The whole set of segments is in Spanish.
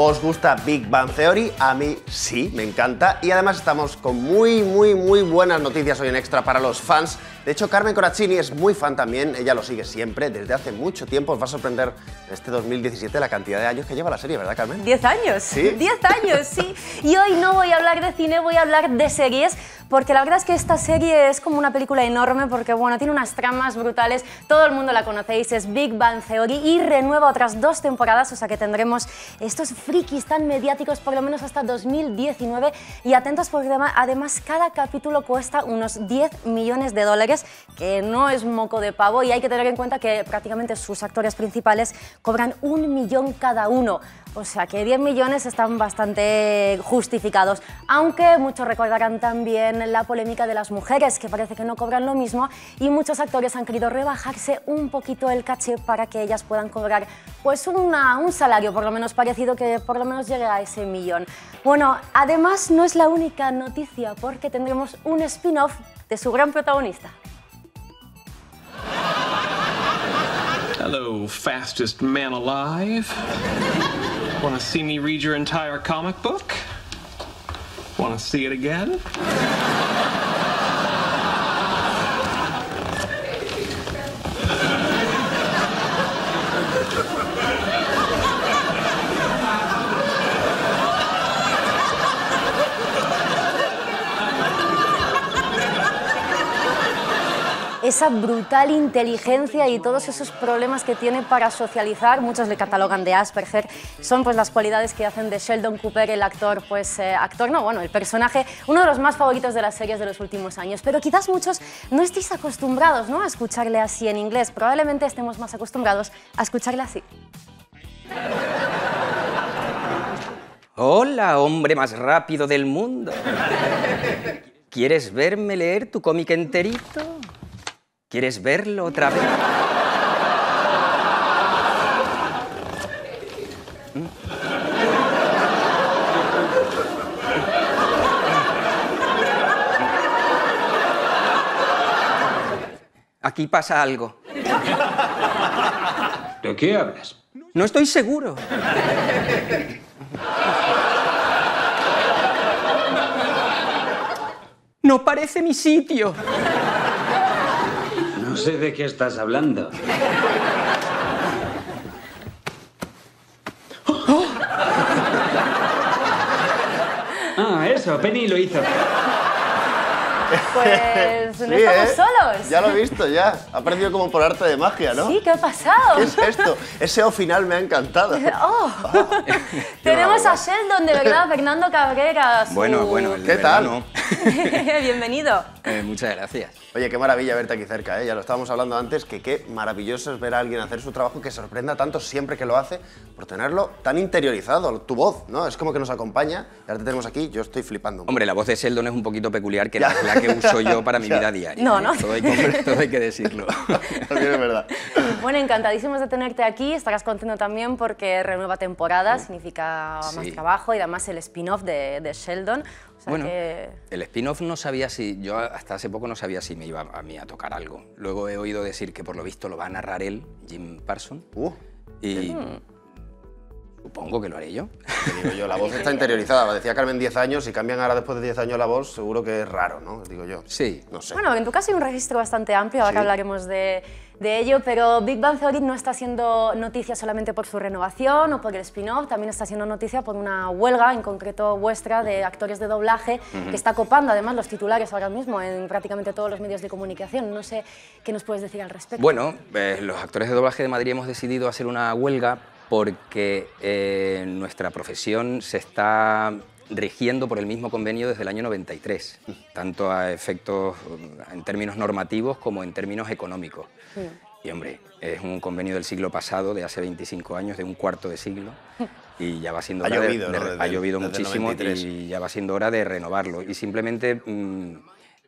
¿Os gusta Big Bang Theory? A mí sí, me encanta. Y además estamos con muy, muy, muy buenas noticias hoy en Extra para los fans. De hecho, Carmen Corazzini es muy fan también, ella lo sigue siempre, desde hace mucho tiempo. Os va a sorprender este 2017 la cantidad de años que lleva la serie, ¿verdad, Carmen? Diez años. Sí. 10 años, sí. Y hoy no voy a hablar de cine, voy a hablar de series, porque la verdad es que esta serie es como una película enorme, porque bueno, tiene unas tramas brutales, todo el mundo la conocéis, es Big Bang Theory y renueva otras dos temporadas, o sea que tendremos estos frikis tan mediáticos, por lo menos hasta 2019. Y atentos porque además cada capítulo cuesta unos 10 millones de dólares, que no es moco de pavo y hay que tener en cuenta que prácticamente sus actores principales cobran un millón cada uno. O sea que 10 millones están bastante justificados. Aunque muchos recordarán también la polémica de las mujeres, que parece que no cobran lo mismo, y muchos actores han querido rebajarse un poquito el caché para que ellas puedan cobrar pues una, un salario por lo menos parecido que por lo menos llegue a ese millón. Bueno, además no es la única noticia porque tendremos un spin-off de su gran protagonista. Hello, fastest man alive. Wanna see me read your entire comic book? Wanna see it again? esa brutal inteligencia y todos esos problemas que tiene para socializar, muchos le catalogan de Asperger, son pues las cualidades que hacen de Sheldon Cooper el actor, pues eh, actor no, bueno, el personaje, uno de los más favoritos de las series de los últimos años. Pero quizás muchos no estéis acostumbrados ¿no? a escucharle así en inglés, probablemente estemos más acostumbrados a escucharle así. Hola, hombre más rápido del mundo. ¿Quieres verme leer tu cómic enterito? ¿Quieres verlo otra vez? Aquí pasa algo. ¿De qué hablas? No estoy seguro. No parece mi sitio sé de qué estás hablando. ¡Oh! Ah, eso, Penny lo hizo. Pues no estamos ¿eh? solos. Ya lo he visto, ya. Ha parecido como por arte de magia, ¿no? Sí, ¿qué ha pasado? ¿Qué es esto? Ese o final me ha encantado. Oh. Tenemos a Sheldon, de verdad, Fernando Cabrera. Bueno, bueno, ¿Qué verano. tal? Bienvenido. Eh, muchas gracias. Oye, qué maravilla verte aquí cerca, eh. ya lo estábamos hablando antes, que qué maravilloso es ver a alguien hacer su trabajo que sorprenda tanto siempre que lo hace por tenerlo tan interiorizado, tu voz, ¿no? Es como que nos acompaña, y ahora te tenemos aquí, yo estoy flipando. Hombre, la voz de Sheldon es un poquito peculiar que la, que uso yo para mi vida diaria. No, ¿eh? no. Todo hay que, decirlo. es verdad. Bueno, encantadísimos de tenerte aquí, estarás contento también porque renueva temporada, significa más trabajo y además el spin-off de, Sheldon. bueno, el spin-off no sabía si, yo hasta hace poco no sabía si me iba a mí a tocar algo. Luego he oído decir que por lo visto lo va a narrar él, Jim Parson. Uh, y supongo que lo haré yo. yo, la voz está interiorizada. Decía Carmen 10 años, si cambian ahora después de 10 años la voz, seguro que es raro, ¿no? Digo yo. Sí. No sé. Bueno, en tu caso hay un registro bastante amplio, ahora que hablaremos de de ello, pero Big Bang Theory no está siendo noticia solamente por su renovación o por el spin-off, también está siendo noticia por una huelga, en concreto vuestra, de actores de doblaje, que está copando además los titulares ahora mismo en prácticamente todos los medios de comunicación. No sé qué nos puedes decir al respecto. Bueno, eh, los actores de doblaje de Madrid hemos decidido hacer una huelga porque eh, nuestra profesión se está rigiendo por el mismo convenio desde el año 93, tanto a efectos mm, en términos normativos como en términos económicos. Y hombre, es un convenio del siglo pasado, de hace 25 años, de un cuarto de siglo, y ya va siendo hora ha de, llovido, ha llovido muchísimo y ya va siendo hora de renovarlo. Y simplemente mm,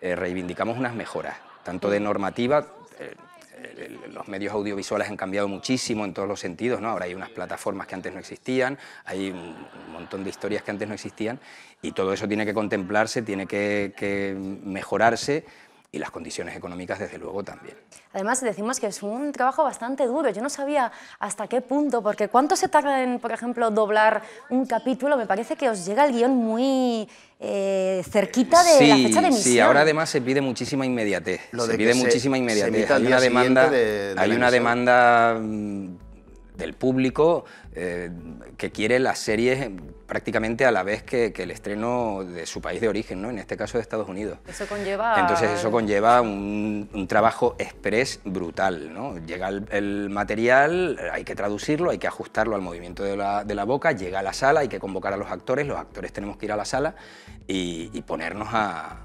eh, reivindicamos unas mejoras, tanto de normativa, eh, los medios audiovisuales han cambiado muchísimo en todos los sentidos, ¿no? Ahora hay unas plataformas que antes no existían, hay un montón de historias que antes no existían y todo eso tiene que contemplarse, tiene que, que mejorarse y las condiciones económicas desde luego también. Además decimos que es un trabajo bastante duro, yo no sabía hasta qué punto, porque cuánto se tarda en, por ejemplo, doblar un capítulo, me parece que os llega el guión muy eh, cerquita de la fecha de emisión. Sí, ahora además se pide muchísima inmediatez, pide muchísima inmediatez, hay una demanda del público eh, que quiere las series prácticamente a la vez que, el estreno de su país de origen, ¿no? en este caso de Estados Unidos. Eso conlleva... Entonces eso conlleva un, trabajo express brutal. ¿no? Llega el, material, hay que traducirlo, hay que ajustarlo al movimiento de la, boca, llega a la sala, hay que convocar a los actores, los actores tenemos que ir a la sala y, ponernos a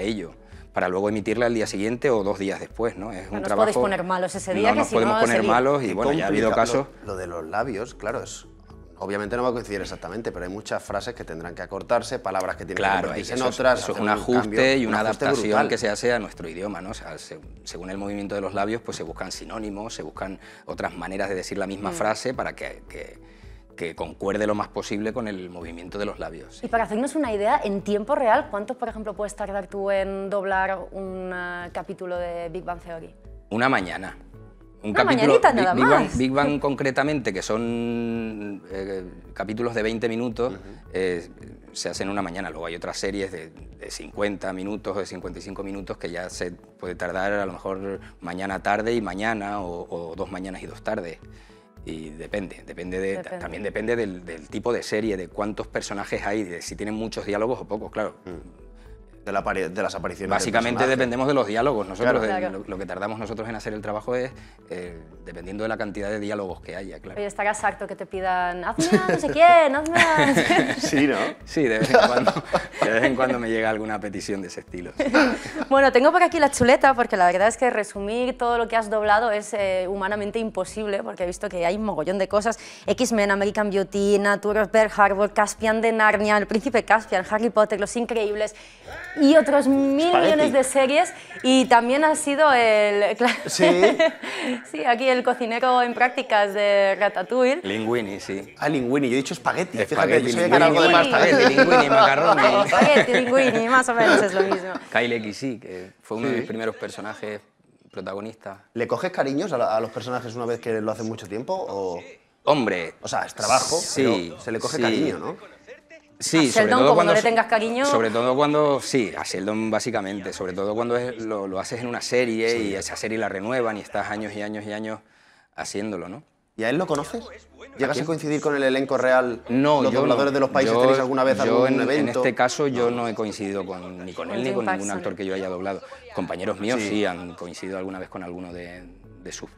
ello para luego emitirla al día siguiente o dos días después, ¿no? Es un poner malos ese día, no, que podemos poner malos y, bueno, ya ha habido casos... Lo, de los labios, claro, Obviamente no va a coincidir exactamente, pero hay muchas frases que tendrán que acortarse, palabras que tienen claro, que en otras. es un ajuste y una adaptación que se hace a nuestro idioma, ¿no? según el movimiento de los labios, pues se buscan sinónimos, se buscan otras maneras de decir la misma mm. frase para que que concuerde lo más posible con el movimiento de los labios. Y para hacernos una idea, en tiempo real, ¿cuánto, por ejemplo, puedes tardar tú en doblar un eh, capítulo de Big Bang Theory? Una mañana. una mañanita nada Big, más. Bang, Big Bang concretamente, que son eh, capítulos de 20 minutos, eh, se hacen una mañana. Luego hay otras series de, 50 minutos o de 55 minutos que ya se puede tardar a lo mejor mañana tarde y mañana o, o dos mañanas y dos tardes. Y depende, depende, de, también depende del, tipo de serie, de cuántos personajes hay, de si tienen muchos diálogos o pocos, claro. Mm de, las apariciones. Básicamente dependemos de los diálogos. Nosotros Lo, que tardamos nosotros en hacer el trabajo es eh, dependiendo de la cantidad de diálogos que haya, claro. estarás exacto que te pidan, hazme no sé quién, hazme Sí, ¿no? Sí, de vez, en cuando, de vez en cuando me llega alguna petición de ese estilo. bueno, tengo por aquí la chuleta porque la verdad es que resumir todo lo que has doblado es eh, humanamente imposible porque he visto que hay un mogollón de cosas. X-Men, American Beauty, Nature of Bear Harbor, Caspian de Narnia, El Príncipe Caspian, Harry Potter, Los Increíbles y otros mil millones de series y también ha sido el... ¿Sí? sí, aquí el cocinero en prácticas de Ratatouille. Linguini, sí. Ah, linguini, yo he dicho espagueti, fíjate, yo sabía que algo de pasta. linguini, Espagueti, linguini, más o menos es lo mismo. Kyle X, sí, que fue uno de mis primeros personajes protagonistas. ¿Le coges cariños a, los personajes una vez que lo hacen mucho tiempo o...? Hombre... O sea, es trabajo, sí, pero se le coge cariño, ¿no? Sí, a todo cuando, tengas cariño. Sobre todo cuando, sí, a básicamente, sobre todo cuando lo, haces en una serie y esa serie la renuevan y estás años y años y años haciéndolo, ¿no? ¿Y a él lo conoces? ¿Llegas a, coincidir con el elenco real? No, los dobladores de los países tenéis alguna vez yo en, este caso yo no he coincidido con, ni con él ni con ningún actor que yo haya doblado. Compañeros míos sí, han coincidido alguna vez con alguno de sus,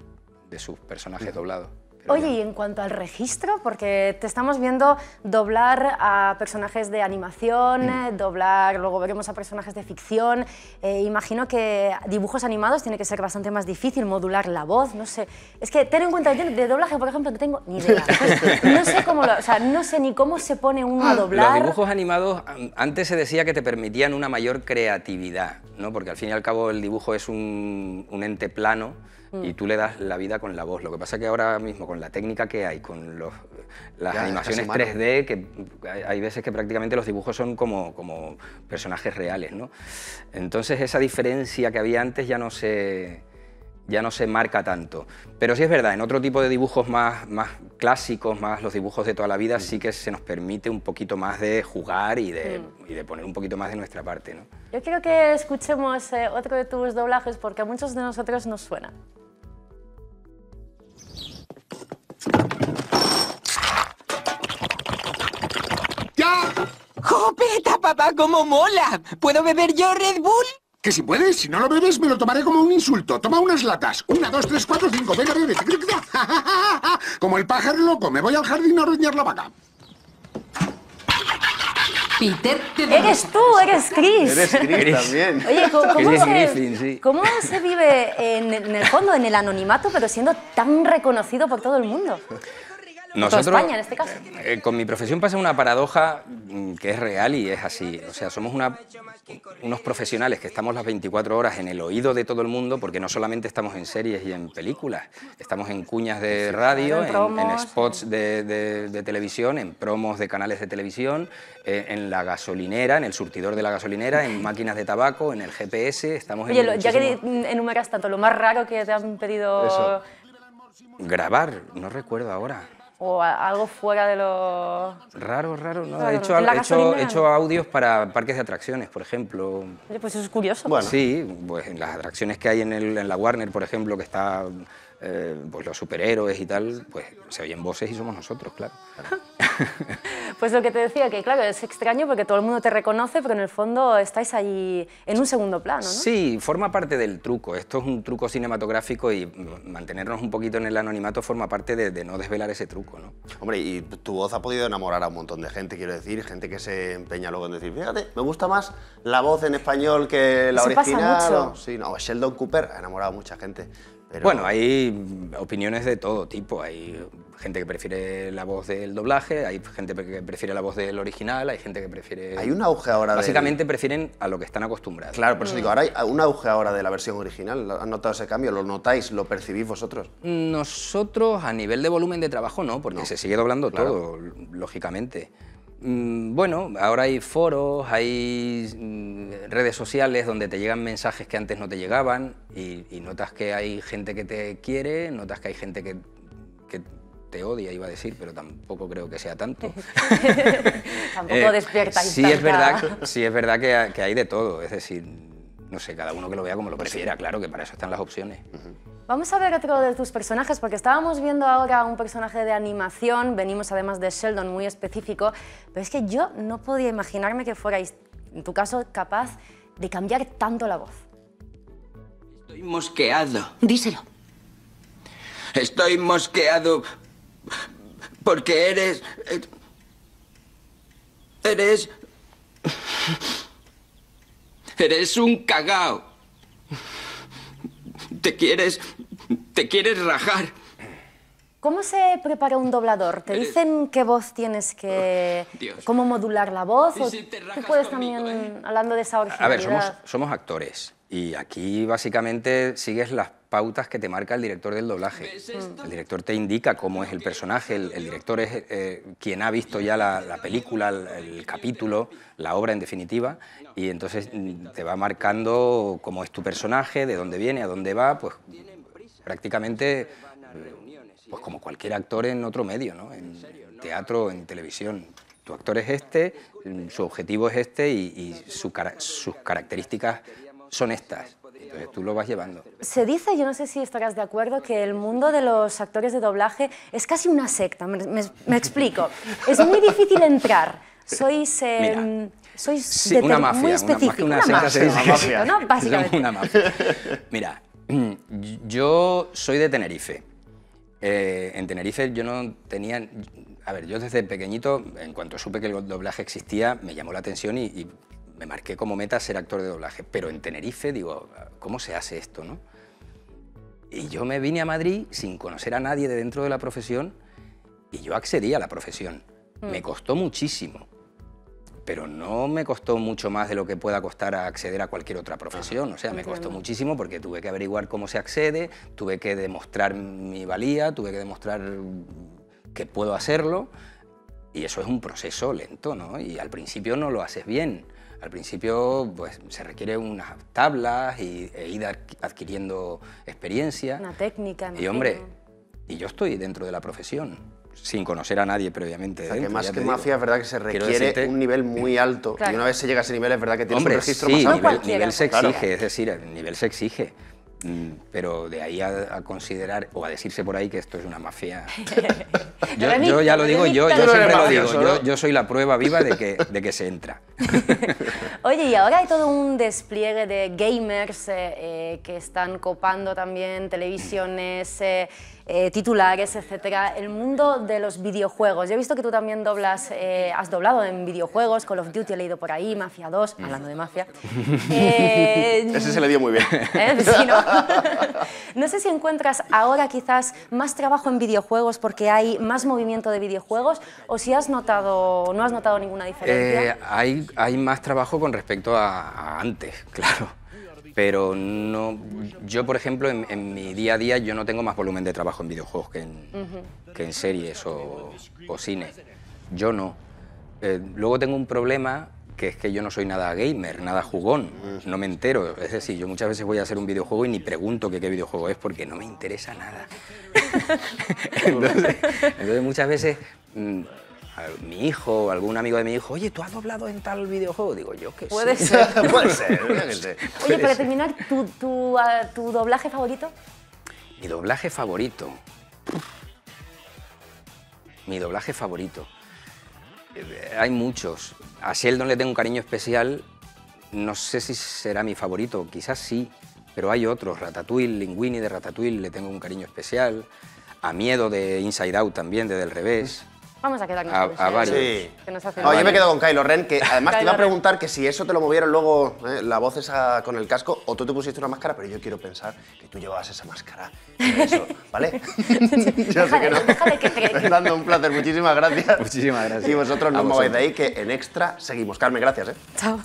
de sus personajes doblados. Oye, y en cuanto al registro, porque te estamos viendo doblar a personajes de animación, eh, doblar, luego veremos a personajes de ficción. Eh, imagino que dibujos animados tiene que ser bastante más difícil modular la voz, no sé. Es que ten en cuenta, de doblaje, por ejemplo, no tengo ni idea. no sé cómo o sea, no sé ni cómo se pone uno a ah, doblar. Los dibujos animados, antes se decía que te permitían una mayor creatividad, ¿no? Porque al fin y al cabo el dibujo es un, un ente plano y mm. tú le das la vida con la voz. Lo que pasa es que ahora mismo con la técnica que hay, con las animaciones 3D, que hay veces que prácticamente los dibujos son como, como personajes reales, ¿no? Entonces esa diferencia que había antes ya no se ya no se marca tanto. Pero sí es verdad, en otro tipo de dibujos más, más clásicos, más los dibujos de toda la vida, mm. sí que se nos permite un poquito más de jugar y de, mm. y de poner un poquito más de nuestra parte. ¿no? Yo quiero que escuchemos eh, otro de tus doblajes porque a muchos de nosotros nos suena. ¡Jopeta, ¡Oh, papá, como mola! ¿Puedo beber yo Red Bull? Que si puedes, si no lo bebes, me lo tomaré como un insulto. Toma unas latas. Una, dos, tres, cuatro, cinco. Venga, bebe. Como el pájaro loco, me voy al jardín a ordeñar la vaca. Peter, eres tú, eres Chris. Eres Chris también. Oye, ¿cómo, se, ¿cómo se, vive en el fondo, en el anonimato, pero siendo tan reconocido por todo el mundo? Nosotros, este eh, con mi profesión pasa una paradoja mm, que es real y es así. O sea, somos una, unos profesionales que estamos las 24 horas en el oído de todo el mundo porque no solamente estamos en series y en películas, estamos en cuñas de radio, en, spots de, televisión, en promos de canales de televisión, eh, en la gasolinera, en el surtidor de la gasolinera, en máquinas de tabaco, en el GPS. Estamos en lo, ya que enumeras tanto, lo más raro que te han pedido... Grabar, no recuerdo ahora o algo fuera de lo... Raro, raro, ¿no? he, hecho, hecho, audios para parques de atracciones, por ejemplo. pues eso es curioso. Bueno. Sí, pues en las atracciones que hay en, el, en la Warner, por ejemplo, que está eh, pues los superhéroes y tal, pues se oyen voces y somos nosotros, claro. Pues lo que te decía, que claro, es extraño porque todo el mundo te reconoce, pero en el fondo estáis ahí en un segundo plano, ¿no? Sí, forma parte del truco. Esto es un truco cinematográfico y mantenernos un poquito en el anonimato forma parte de, no desvelar ese truco, ¿no? Hombre, y tu voz ha podido enamorar a un montón de gente, quiero decir, gente que se empeña luego en decir, fíjate, me gusta más la voz en español que la original. Pasa Sí, no, Sheldon Cooper ha enamorado a mucha gente. Bueno, hay opiniones de todo tipo. Hay gente que prefiere la voz del doblaje, hay gente que prefiere la voz del original, hay gente que prefiere... Hay un auge ahora Básicamente prefieren a lo que están acostumbrados. Claro, por eso digo, mm. ahora hay un auge ahora de la versión original. ¿Han notado ese cambio? ¿Lo notáis? ¿Lo percibís vosotros? Nosotros, a nivel de volumen de trabajo, no, porque se sigue doblando todo, lógicamente. Mm, bueno, ahora hay foros, hay mm, redes sociales donde te llegan mensajes que antes no te llegaban y, notas que hay gente que te quiere, notas que hay gente que, te odia, iba a decir, pero tampoco creo que sea tanto. tampoco eh, despierta sí es, verdad, sí es verdad que, hay de todo, es decir, no sé, cada uno que lo vea como lo prefiera, claro que para eso están las opciones. Vamos a ver otro de tus personajes, porque estábamos viendo ahora un personaje de animación, venimos además de Sheldon muy específico, pero es que yo no podía imaginarme que fuerais, en tu caso, capaz de cambiar tanto la voz. Estoy mosqueado. Díselo. Estoy mosqueado porque eres... Eres... Eres un cagao. Te quieres... te quieres rajar. ¿Cómo se prepara un doblador? ¿Te eh, dicen qué voz tienes que... cómo modular la voz? tú puedes también, ¿eh? hablando de esa originalidad... A ver, somos, somos actores y aquí básicamente sigues las pautas que te marca el director del doblaje. El director te indica cómo es el personaje, el, director es eh, quien ha visto ya la, película, el, capítulo, la obra en definitiva, y entonces mm, te va marcando cómo es tu personaje, de dónde viene, a dónde va, pues prácticamente mm, pues como cualquier actor en otro medio, ¿no? en teatro, en televisión. Tu actor es este, mm, su objetivo es este y, sus características son estas tú lo vas llevando. Se dice, yo no sé si estarás de acuerdo, que el mundo de los actores de doblaje es casi una secta. Me, explico. es muy difícil entrar. Sois... Em, una mafia, muy específico, una, Básicamente. Mira, yo soy de Tenerife. Eh, en Tenerife yo no tenía... A ver, yo desde pequeñito, en cuanto supe que el doblaje existía, me llamó la atención y me marqué como meta ser actor de doblaje, pero en Tenerife digo, ¿cómo se hace esto? No? Y yo me vine a Madrid sin conocer a nadie de dentro de la profesión y yo accedí a la profesión. Mm. Me costó muchísimo, pero no me costó mucho más de lo que pueda costar acceder a cualquier otra profesión. O sea, me costó muchísimo porque tuve que averiguar cómo se accede, tuve que demostrar mi valía, tuve que demostrar que puedo hacerlo. Y eso es un proceso lento, ¿no? Y al principio no lo haces bien. Al principio pues, se requiere unas tablas y, e ir adquiriendo experiencia. Una técnica. Y hombre, y yo estoy dentro de la profesión, sin conocer a nadie previamente. O más que mafia es verdad que se requiere un nivel muy alto. Y una vez se llega a ese nivel es verdad que tienes un registro más alto. Nivel, nivel se exige, es decir, el nivel se exige. Mm. pero de ahí a, considerar o a decirse por ahí que esto es una mafia. yo, ya lo digo, yo, siempre lo digo, yo, soy la prueba viva de que, se entra. Oye, y ahora hay todo un despliegue de gamers eh, eh, que están copando también televisiones. Eh, eh, titulares, etcétera, el mundo de los videojuegos. Yo he visto que tú también doblas, eh, has doblado en videojuegos, Call of Duty he leído por ahí, Mafia 2, mm. hablando de Mafia. Eh, Ese se le dio muy bien. ¿no? sé si encuentras ahora quizás más trabajo en videojuegos porque hay más movimiento de videojuegos o si has notado, no has notado ninguna diferencia. hay, más trabajo con respecto a antes, claro pero no, yo por ejemplo en, mi día a día yo no tengo más volumen de trabajo en videojuegos que en, series o, o, cine, yo no. Eh, luego tengo un problema que es que yo no soy nada gamer, nada jugón, no me entero. Es decir, yo muchas veces voy a hacer un videojuego y ni pregunto qué videojuego es porque no me interesa nada. entonces muchas veces mm, mi hijo, o algún amigo de mi hijo, oye, ¿tú has doblado en tal videojuego? Digo, yo que Puede ser. Puede ser. Puede ser. Oye, para terminar, ¿tu, ah, tu, doblaje favorito? Mi doblaje favorito. Mi doblaje favorito. Eh, hay muchos. A Sheldon le tengo un cariño especial. No sé si será mi favorito, quizás sí, pero hay otros. Ratatouille, Linguini de Ratatouille le tengo un cariño especial. A Miedo de Inside Out también, de Del revés. Vamos a quedarnos con Sí. yo me quedo con Kylo Ren, que además te iba a preguntar que si eso te lo movieron luego eh, la voz esa con el casco o tú te pusiste una máscara, pero yo quiero pensar que tú llevabas esa máscara. Eso, ¿Vale? yo sé que no. Dando un placer, muchísimas gracias. Muchísimas gracias. Y vosotros no mováis de ahí, que en extra seguimos. Carmen, gracias. ¿eh? Chao.